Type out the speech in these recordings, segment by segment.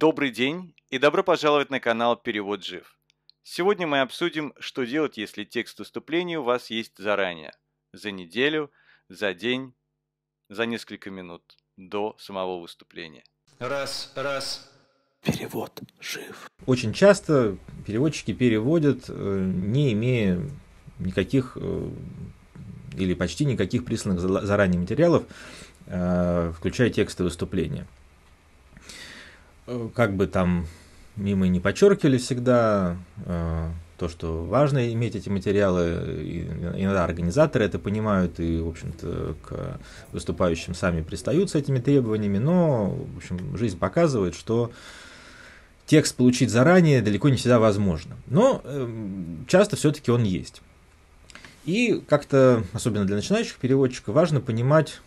Добрый день и добро пожаловать на канал Перевод Жив. Сегодня мы обсудим, что делать, если текст выступления у вас есть заранее, за неделю, за день, за несколько минут до самого выступления. Раз, раз. Перевод жив. Очень часто переводчики переводят, э, не имея никаких э, или почти никаких присланных заранее материалов, э, включая тексты выступления. Э, как бы там и мы не подчеркивали всегда э, то, что важно иметь эти материалы, и иногда организаторы это понимают и, в общем-то, к выступающим сами пристают с этими требованиями, но, в общем, жизнь показывает, что текст получить заранее далеко не всегда возможно. Но эм, часто все-таки он есть. И как-то, особенно для начинающих переводчиков, важно понимать,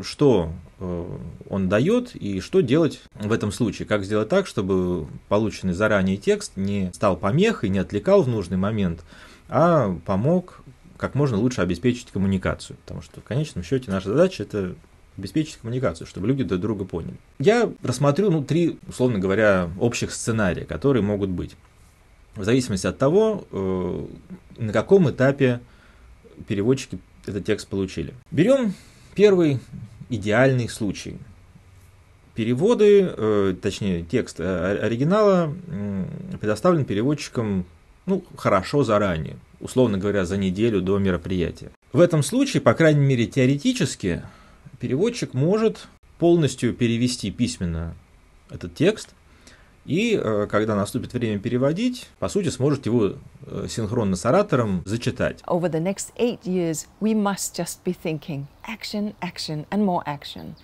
что э, он дает и что делать в этом случае, как сделать так, чтобы полученный заранее текст не стал помехой, не отвлекал в нужный момент, а помог как можно лучше обеспечить коммуникацию, потому что в конечном счете наша задача это обеспечить коммуникацию, чтобы люди друг друга поняли. Я рассмотрю, ну, три, условно говоря, общих сценария, которые могут быть. В зависимости от того, э, на каком этапе переводчики этот текст получили. Берем Первый идеальный случай. Переводы, э, точнее текст э, оригинала предоставлен переводчикам ну, хорошо заранее, условно говоря, за неделю до мероприятия. В этом случае, по крайней мере теоретически, переводчик может полностью перевести письменно этот текст – и когда наступит время переводить, по сути, сможете его синхронно с оратором зачитать. Over the next eight years, we must just be thinking action, action and more action.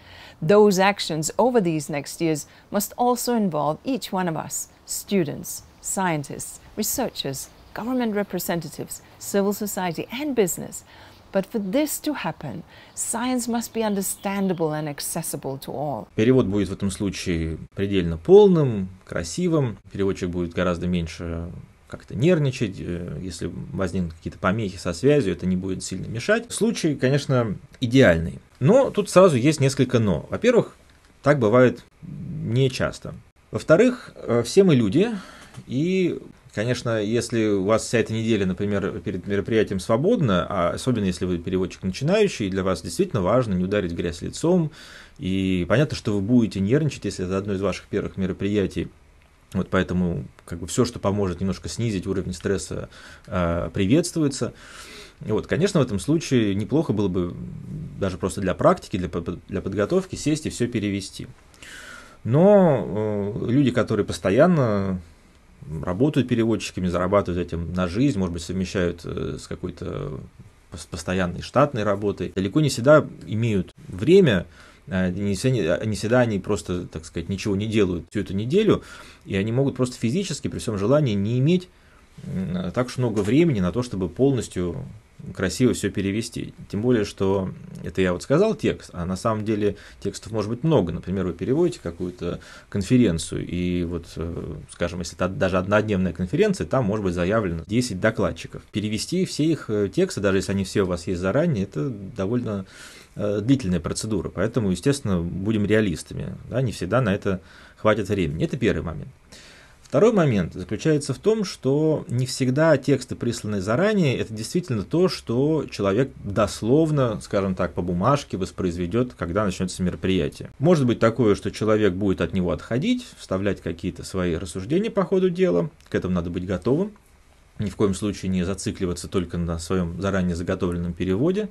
Those actions over these next years must also involve each one of us, students, scientists, researchers, government representatives, civil society and business – But for this to happen, science must be understandable and accessible to all. Перевод будет в этом случае предельно полным, красивым. Переводчик будет гораздо меньше как-то нервничать, э, если возникнут какие-то помехи со связью, это не будет сильно мешать. Случай, конечно, идеальный. Но тут сразу есть несколько «но». Во-первых, так бывает нечасто. Во-вторых, э, все мы люди, и Конечно, если у вас вся эта неделя, например, перед мероприятием свободна, а особенно если вы переводчик начинающий, и для вас действительно важно не ударить грязь лицом, и понятно, что вы будете нервничать, если это одно из ваших первых мероприятий, вот поэтому как бы все, что поможет немножко снизить уровень стресса, а, приветствуется. И вот, конечно, в этом случае неплохо было бы даже просто для практики, для, для подготовки сесть и все перевести. Но э, люди, которые постоянно работают переводчиками, зарабатывают этим на жизнь, может быть, совмещают э, с какой-то постоянной штатной работой. Далеко не всегда имеют время э, не всегда, они просто, так сказать, ничего не делают всю эту неделю, и они могут просто физически при всем желании не иметь так уж много времени на то, чтобы полностью красиво все перевести. Тем более, что это я вот сказал текст, а на самом деле текстов может быть много. Например, вы переводите какую-то конференцию, и вот, э, скажем, если это даже однодневная конференция, там может быть заявлено 10 докладчиков. Перевести все их э, тексты, даже если они все у вас есть заранее, это довольно э, длительная процедура, поэтому, естественно, будем реалистами, да, не всегда на это хватит времени. Это первый момент. Второй момент заключается в том, что не всегда тексты, присланные заранее, это действительно то, что человек дословно, скажем так, по бумажке воспроизведет, когда начнется мероприятие. Может быть такое, что человек будет от него отходить, вставлять какие-то свои рассуждения по ходу дела, к этому надо быть готовым, ни в коем случае не зацикливаться только на своем заранее заготовленном переводе,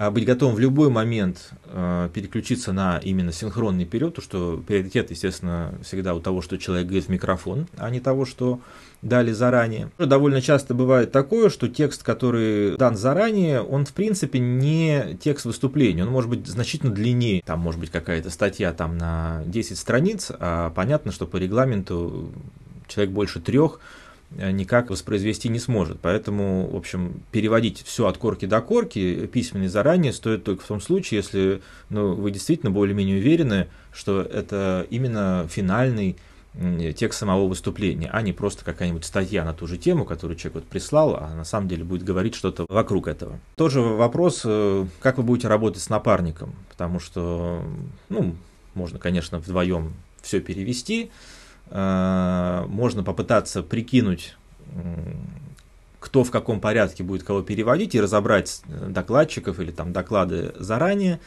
а, быть готовым в любой момент а, переключиться на именно синхронный период, то что приоритет, естественно, всегда у того, что человек говорит в микрофон, а не того, что дали заранее. Ну, довольно часто бывает такое, что текст, который дан заранее, он в принципе не текст выступления, он может быть значительно длиннее. Там может быть какая-то статья там на 10 страниц, а понятно, что по регламенту человек больше трех Э, никак воспроизвести не сможет. Поэтому, в общем, переводить все от корки до корки письменно заранее стоит только в том случае, если ну, вы действительно более-менее уверены, что это именно финальный текст самого выступления, а не просто какая-нибудь статья на ту же тему, которую человек вот прислал, а на самом деле будет говорить что-то вокруг этого. Тоже вопрос, э, как вы будете работать с напарником, потому что, ну, можно, конечно, вдвоем все перевести, Э, можно попытаться прикинуть, кто в каком порядке будет кого переводить, и разобрать э, докладчиков или там доклады заранее.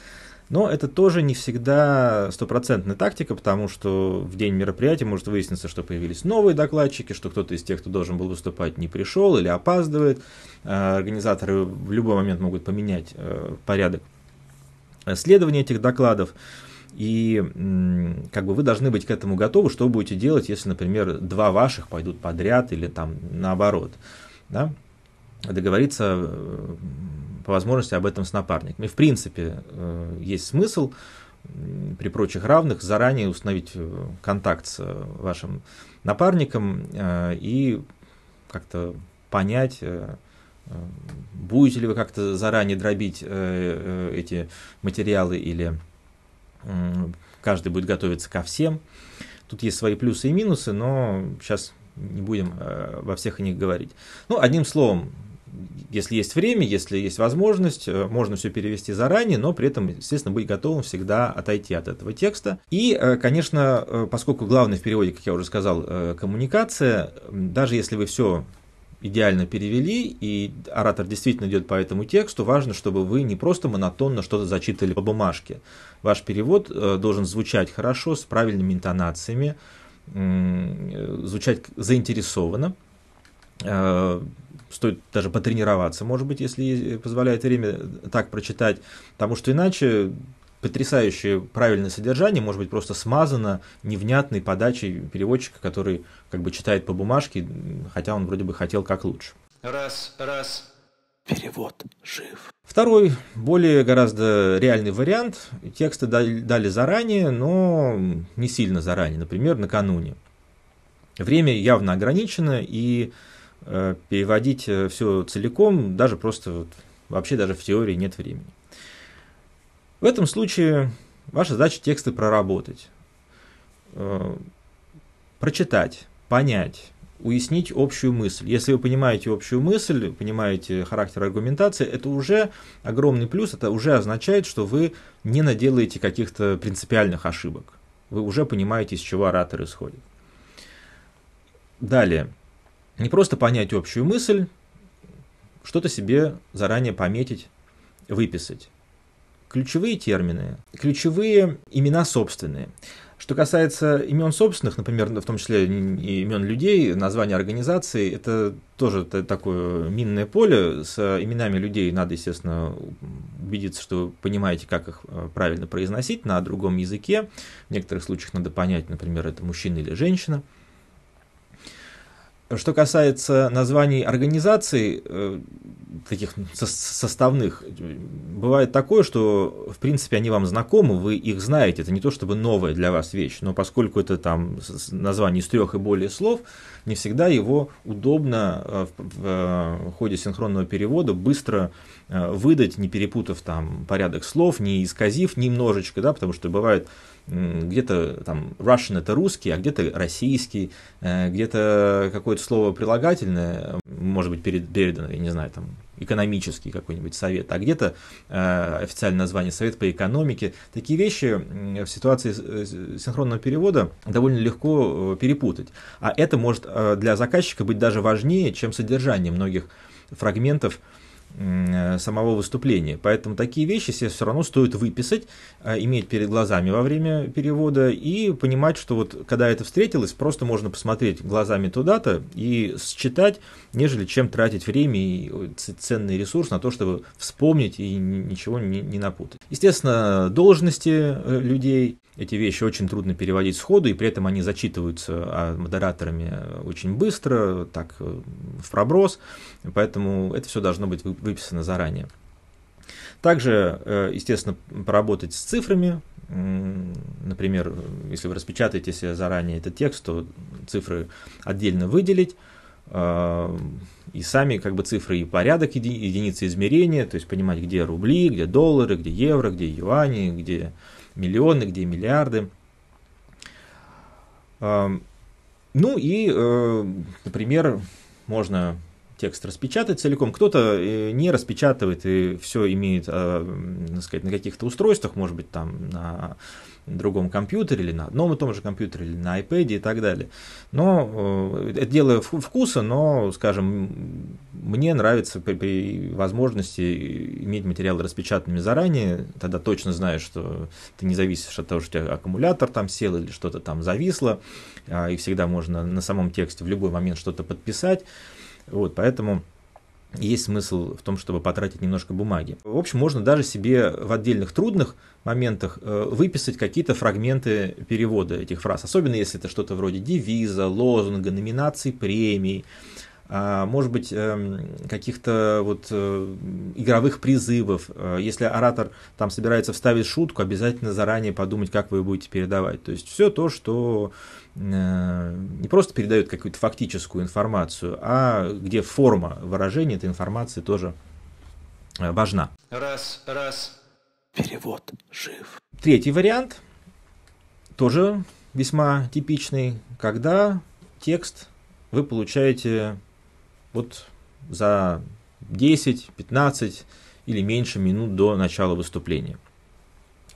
Но это тоже не всегда стопроцентная тактика, потому что в день мероприятия может выясниться, что появились новые докладчики, что кто-то из тех, кто должен был выступать, не пришел или опаздывает. Э, организаторы в любой момент могут поменять порядок следования этих докладов. И как бы вы должны быть к этому готовы, что вы будете делать, если, например, два ваших пойдут подряд или там наоборот. Да? Договориться э, по возможности об этом с напарником. И в принципе э, есть смысл при прочих равных заранее установить э, контакт с вашим напарником и как-то понять, будете ли вы как-то заранее дробить эти материалы или каждый будет готовиться ко всем. Тут есть свои плюсы и минусы, но сейчас не будем э, во всех о них говорить. Ну, одним словом, если есть время, если есть возможность, э, можно все перевести заранее, но при этом, естественно, быть готовым всегда отойти от этого текста. И, э, конечно, поскольку главное в переводе, как я уже сказал, коммуникация, даже если вы все идеально перевели, и оратор действительно идет по этому тексту, важно, чтобы вы не просто монотонно что-то зачитывали по бумажке. Ваш перевод э, должен звучать хорошо, с правильными интонациями, звучать заинтересованно. Э, стоит даже потренироваться, может быть, если э, позволяет время так прочитать, потому что иначе потрясающее правильное содержание может быть просто смазано невнятной подачей переводчика, который как бы читает по бумажке, хотя он вроде бы хотел как лучше. Раз, раз. Перевод жив. Второй, более гораздо реальный вариант. Тексты дали заранее, но не сильно заранее, например, накануне. Время явно ограничено, и э, переводить э, все целиком даже просто вообще даже в теории нет времени. В этом случае ваша задача тексты проработать, э, прочитать, понять, уяснить общую мысль. Если вы понимаете общую мысль, понимаете характер аргументации, это уже огромный плюс, это уже означает, что вы не наделаете каких-то принципиальных ошибок. Вы уже понимаете, из чего оратор исходит. Далее. Не просто понять общую мысль, что-то себе заранее пометить, выписать. Ключевые термины, ключевые имена собственные. Что касается имен собственных, например, в том числе имен людей, названия организаций, это тоже такое минное поле. С именами людей надо, естественно, убедиться, что вы понимаете, как их э, правильно произносить на другом языке. В некоторых случаях надо понять, например, это мужчина или женщина. Что касается названий организаций, э, таких составных, бывает такое, что, в принципе, они вам знакомы, вы их знаете, это не то чтобы новая для вас вещь, но поскольку это там название из трех и более слов, не всегда его удобно э, э, в ходе синхронного перевода быстро выдать, не перепутав там порядок слов, не исказив немножечко, да, потому что бывает где-то там Russian это русский, а где-то российский, э, где-то какое-то слово прилагательное, может быть, передано, я не знаю, там экономический какой-нибудь совет, а где-то э, официальное название совет по экономике. Такие вещи в ситуации э, синхронного перевода довольно легко перепутать. А это может для заказчика быть даже важнее, чем содержание многих фрагментов Э, самого выступления. Поэтому такие вещи себе все равно стоит выписать, а, иметь перед глазами во время перевода и понимать, что вот когда это встретилось, просто можно посмотреть глазами туда-то и считать, нежели чем тратить время и э, ценный ресурс на то, чтобы вспомнить и ничего не, не напутать. Естественно, должности э, людей, эти вещи очень трудно переводить сходу, и при этом они зачитываются а, модераторами очень быстро, так э, в проброс, поэтому это все должно быть выписано заранее. Также, э, естественно, поработать с цифрами. Например, если вы распечатаете себе заранее этот текст, то цифры отдельно выделить э, и сами как бы цифры и порядок еди, единицы измерения, то есть понимать, где рубли, где доллары, где евро, где юани, где миллионы, где миллиарды. Эм, ну и, э, например, можно текст распечатать целиком, кто-то э, не распечатывает и все имеет, а, так сказать, на каких-то устройствах, может быть, там на другом компьютере или на одном и том же компьютере или на iPad и так далее. Но э, это дело вкуса, но, скажем, мне нравится при, при возможности иметь материалы распечатанными заранее, тогда точно знаешь, что ты не зависишь от того, что у тебя аккумулятор там сел или что-то там зависло, а, и всегда можно на самом тексте в любой момент что-то подписать. Вот, поэтому есть смысл в том, чтобы потратить немножко бумаги. В общем, можно даже себе в отдельных трудных моментах э, выписать какие-то фрагменты перевода этих фраз, особенно если это что-то вроде девиза, лозунга, номинаций, премий, а, может быть, эм, каких-то вот э, игровых призывов. Э, если оратор там собирается вставить шутку, обязательно заранее подумать, как вы ее будете передавать. То есть все то, что Э, не просто передает какую-то фактическую информацию, а где форма выражения этой информации тоже э, важна. Раз, раз. Перевод жив. Третий вариант тоже весьма типичный, когда текст вы получаете вот за 10, 15 или меньше минут до начала выступления.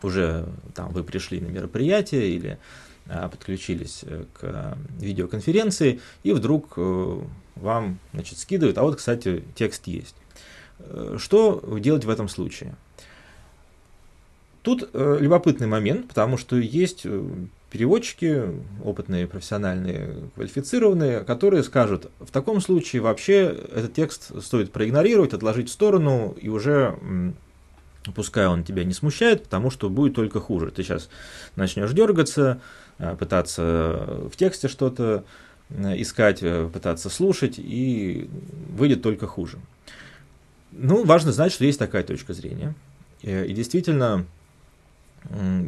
Уже там вы пришли на мероприятие или Э, подключились э, к э, видеоконференции, и вдруг вам значит, скидывают, а вот, кстати, текст есть. Что делать в этом случае? Тут любопытный момент, потому что есть переводчики, опытные, профессиональные, квалифицированные, которые скажут, в таком случае вообще этот текст стоит проигнорировать, отложить в сторону и уже пускай он тебя не смущает, потому что будет только хуже. Ты сейчас начнешь дергаться, э, пытаться в тексте что-то э, искать, э, пытаться слушать, и выйдет только хуже. Ну, важно знать, что есть такая точка зрения. И действительно,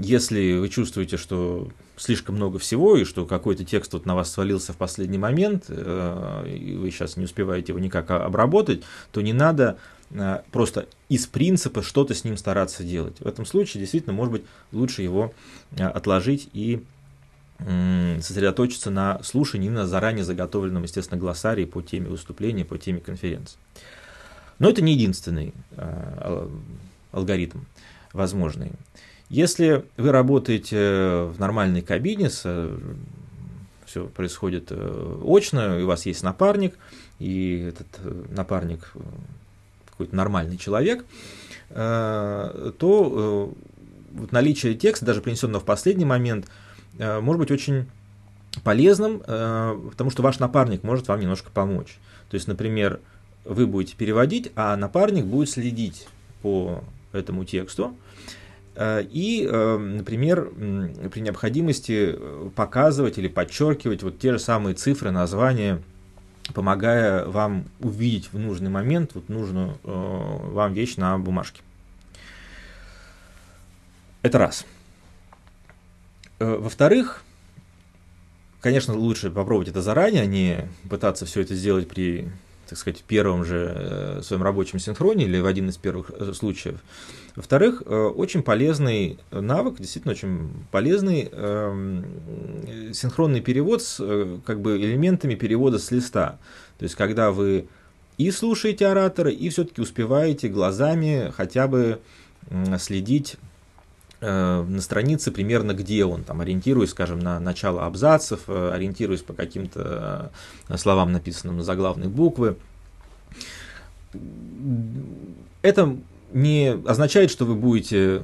если вы чувствуете, что слишком много всего, и что какой-то текст вот на вас свалился в последний момент, э, и вы сейчас не успеваете его никак а, обработать, то не надо э, просто из принципа что-то с ним стараться делать. В этом случае действительно, может быть, лучше его э, отложить и сосредоточиться на слушании именно заранее заготовленном, естественно, глоссарии по теме выступления, по теме конференции. Но это не единственный алгоритм возможный. Если вы работаете в нормальной кабине, э, все происходит э, очно, и у вас есть напарник, и этот э, напарник какой-то нормальный человек, то наличие текста, даже принесенного в последний момент, может быть очень полезным, потому что ваш напарник может вам немножко помочь. То есть, например, вы будете переводить, а напарник будет следить по этому тексту, Э, и, эм, например, при необходимости э, показывать или подчеркивать вот те же самые цифры, названия, помогая вам увидеть в нужный момент вот нужную э, вам вещь на бумажке. Это раз. Во-вторых, конечно, лучше попробовать это заранее, а не пытаться все это сделать при так сказать, в первом же э, своем рабочем синхроне или в один из первых э, случаев. Во-вторых, э, очень полезный навык, действительно очень полезный эм, синхронный перевод с как бы элементами перевода с листа. То есть, когда вы и слушаете оратора, и все-таки успеваете глазами хотя бы следить Э, на странице примерно где он, там, ориентируясь, скажем, на начало абзацев, э, ориентируясь по каким-то э, словам, написанным на заглавные буквы. Это не означает, что вы будете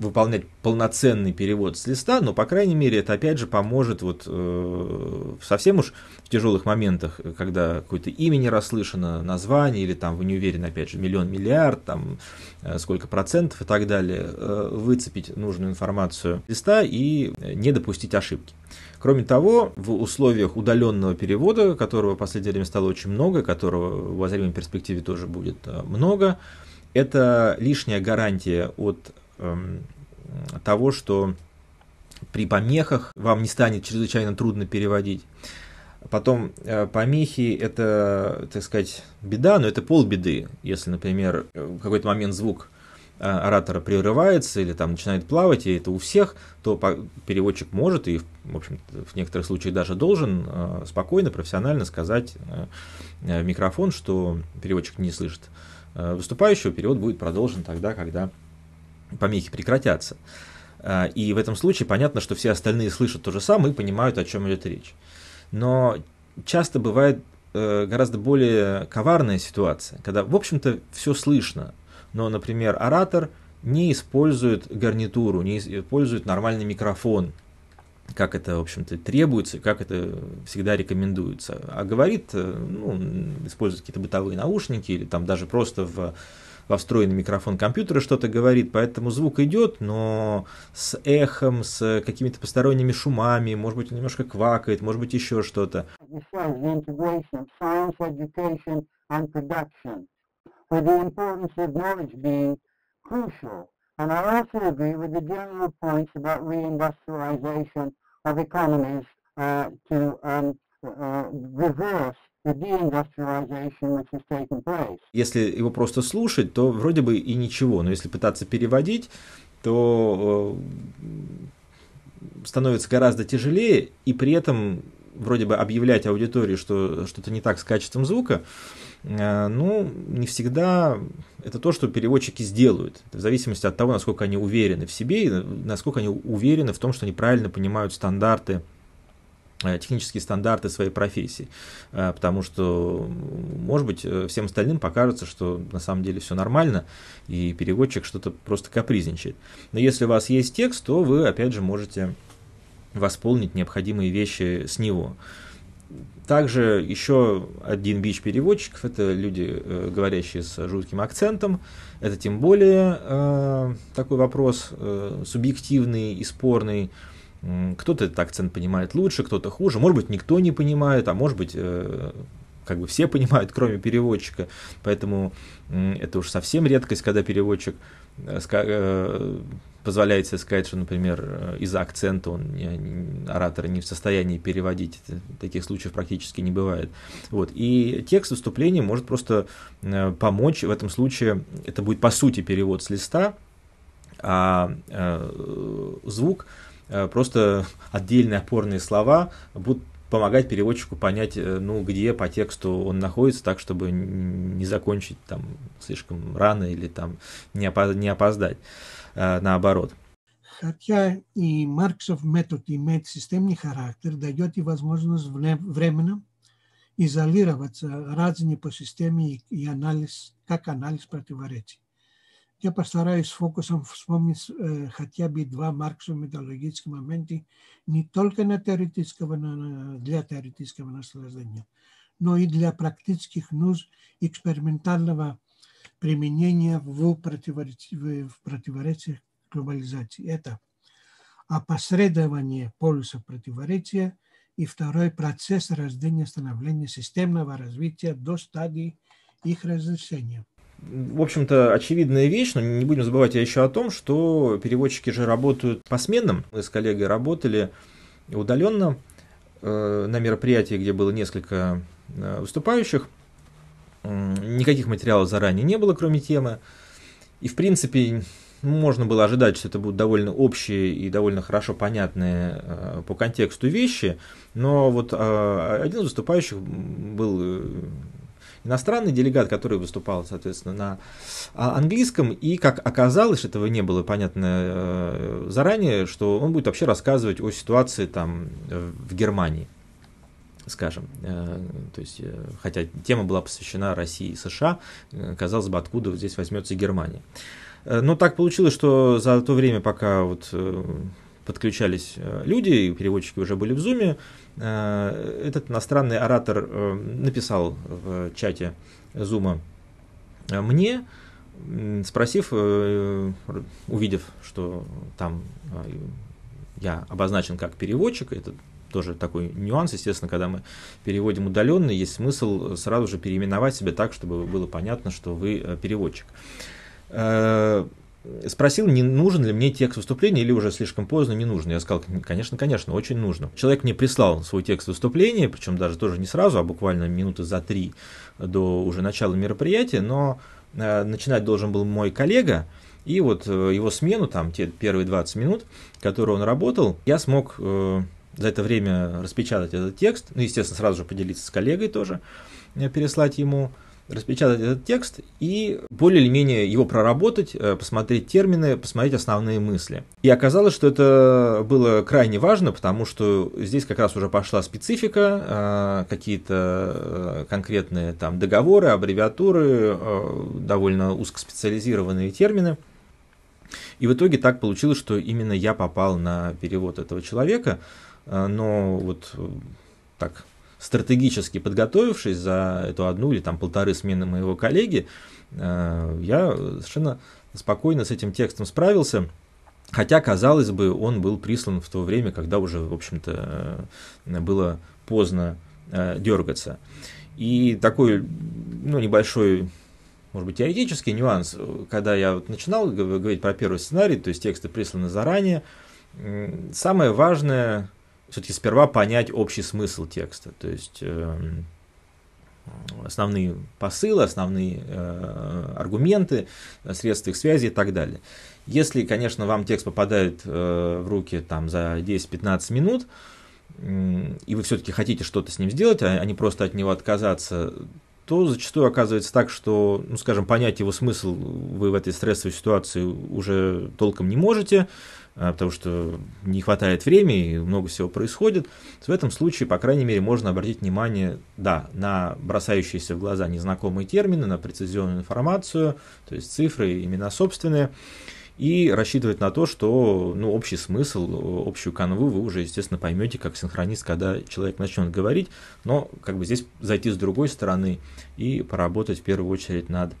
выполнять полноценный перевод с листа, но, по крайней мере, это опять же поможет вот э, совсем уж в тяжелых моментах, э, когда какое-то имя не расслышано, название, или там вы не уверены, опять же, миллион, миллиард, там э, сколько процентов и так далее, э, выцепить нужную информацию с листа и э, не допустить ошибки. Кроме того, в условиях удаленного перевода, которого в последнее время стало очень много, которого в возримой перспективе тоже будет э, много, это лишняя гарантия от Эм, того, что при помехах вам не станет чрезвычайно трудно переводить. Потом э, помехи – это, так сказать, беда, но это полбеды. Если, например, э, в какой-то момент звук э, оратора прерывается или там начинает плавать, и это у всех, то переводчик может и, в общем в некоторых случаях даже должен спокойно, профессионально сказать в микрофон, что переводчик не слышит выступающего, перевод будет продолжен тогда, когда помехи прекратятся. А, и в этом случае понятно, что все остальные слышат то же самое и понимают, о чем идет речь. Но часто бывает э, гораздо более коварная ситуация, когда, в общем-то, все слышно, но, например, оратор не использует гарнитуру, не использует нормальный микрофон, как это, в общем-то, требуется, как это всегда рекомендуется. А говорит, э, ну, использует какие-то бытовые наушники или там даже просто в во встроенный микрофон компьютера что-то говорит, поэтому звук идет, но с эхом, с какими-то посторонними шумами, может быть, он немножко квакает, может быть, еще что-то. uh, to um, если его просто слушать, то вроде бы и ничего, но если пытаться переводить, то э, становится гораздо тяжелее, и при этом вроде бы объявлять аудитории, что что-то не так с качеством звука, э, ну, не всегда это то, что переводчики сделают. В зависимости от того, насколько они уверены в себе и насколько они уверены в том, что они правильно понимают стандарты Э, технические стандарты своей профессии, э, потому что, может быть, э, всем остальным покажется, что на самом деле все нормально, и переводчик что-то просто капризничает. Но если у вас есть текст, то вы, опять же, можете восполнить необходимые вещи с него. Также еще один бич переводчиков – это люди, говорящие с жутким акцентом. Это тем более э, такой вопрос э, субъективный и спорный – кто-то этот акцент понимает лучше, кто-то хуже. Может быть, никто не понимает, а может быть, э, как бы все понимают, кроме переводчика. Поэтому это уж совсем редкость, когда переводчик э, э, позволяет себе сказать, что, например, из-за акцента он оратор не в состоянии переводить. Таких случаев практически не бывает. Вот. И текст выступления может просто помочь. В этом случае это будет, по сути, перевод с листа, а звук – Э, просто отдельные опорные слова будут помогать переводчику понять, э, ну, где по тексту он находится, так, чтобы не закончить там слишком рано или там не, опоз- не опоздать, э, наоборот. Хотя и Марксов метод имеет системный характер, дает и возможность временно изолироваться разные по системе и анализ, как анализ противоречий. Я постараюсь фокусом вспомнить э, хотя бы два марксово-металлогических момента не только на теоретического, на, для теоретического наслаждения, но и для практических нужд экспериментального применения в, противоречии, в противоречиях глобализации. Это опосредование полюса противоречия и второй процесс рождения становления системного развития до стадии их разрешения в общем-то, очевидная вещь, но не будем забывать еще о том, что переводчики же работают по сменам. Мы с коллегой работали удаленно э, на мероприятии, где было несколько э, выступающих. Никаких материалов заранее не было, кроме темы. И, в принципе, можно было ожидать, что это будут довольно общие и довольно хорошо понятные э, по контексту вещи, но вот э, один из выступающих был э, иностранный делегат, который выступал, соответственно, на а, английском. И, как оказалось, этого не было понятно э, заранее, что он будет вообще рассказывать о ситуации там э, в Германии скажем. Э, то есть, хотя тема была посвящена России и США, казалось бы, откуда здесь возьмется Германия. Но так получилось, что за то время, пока вот подключались люди, и переводчики уже были в зуме, Э, этот иностранный оратор э, написал в чате Зума э, мне, спросив, увидев, что там я обозначен как переводчик, это тоже такой нюанс, естественно, когда мы переводим удаленно, есть смысл сразу же переименовать себя так, чтобы было понятно, что вы переводчик спросил, не нужен ли мне текст выступления или уже слишком поздно, не нужен Я сказал, конечно, конечно, очень нужно. Человек мне прислал свой текст выступления, причем даже тоже не сразу, а буквально минуты за три до уже начала мероприятия, но э, начинать должен был мой коллега, и вот э, его смену, там те первые 20 минут, которые он работал, я смог э, за это время распечатать этот текст, ну, естественно, сразу же поделиться с коллегой тоже, переслать ему, распечатать этот текст и более или менее его проработать, э, посмотреть термины, посмотреть основные мысли. И оказалось, что это было крайне важно, потому что здесь как раз уже пошла специфика, э, какие-то э, конкретные там договоры, аббревиатуры, довольно узкоспециализированные термины. И в итоге так получилось, что именно я попал на перевод этого человека, но вот так стратегически подготовившись за эту одну или там полторы смены моего коллеги, э, я совершенно спокойно с этим текстом справился. Хотя, казалось бы, он был прислан в то время, когда уже, в общем-то, э, было поздно э, дергаться. И такой, ну, небольшой, может быть, теоретический нюанс, когда я вот начинал говорить про первый сценарий, то есть тексты присланы заранее, самое важное все-таки сперва понять общий смысл текста, то есть эм, основные посылы, основные э, аргументы, средства их связи и так далее. Если, конечно, вам текст попадает э, в руки там, за 10-15 минут, и вы все-таки хотите что-то с ним сделать, а, а не просто от него отказаться, то зачастую оказывается так, что, ну, скажем, понять его смысл вы в этой стрессовой ситуации уже толком не можете, Э, потому что не хватает времени, и много всего происходит. В этом случае, по крайней мере, можно обратить внимание, да, на бросающиеся в глаза незнакомые термины, на прецизионную информацию, то есть цифры, имена собственные, и рассчитывать на то, что ну, общий смысл, общую канву вы уже, естественно, поймете как синхронист, когда человек начнет говорить, но как бы здесь зайти с другой стороны и поработать в первую очередь над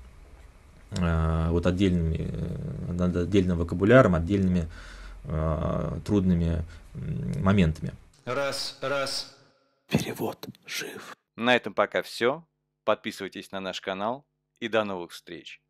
э, вот отдельными, э, над отдельным вокабуляром, отдельными Э, трудными моментами. Раз, раз. Перевод жив. На этом пока все. Подписывайтесь на наш канал и до новых встреч.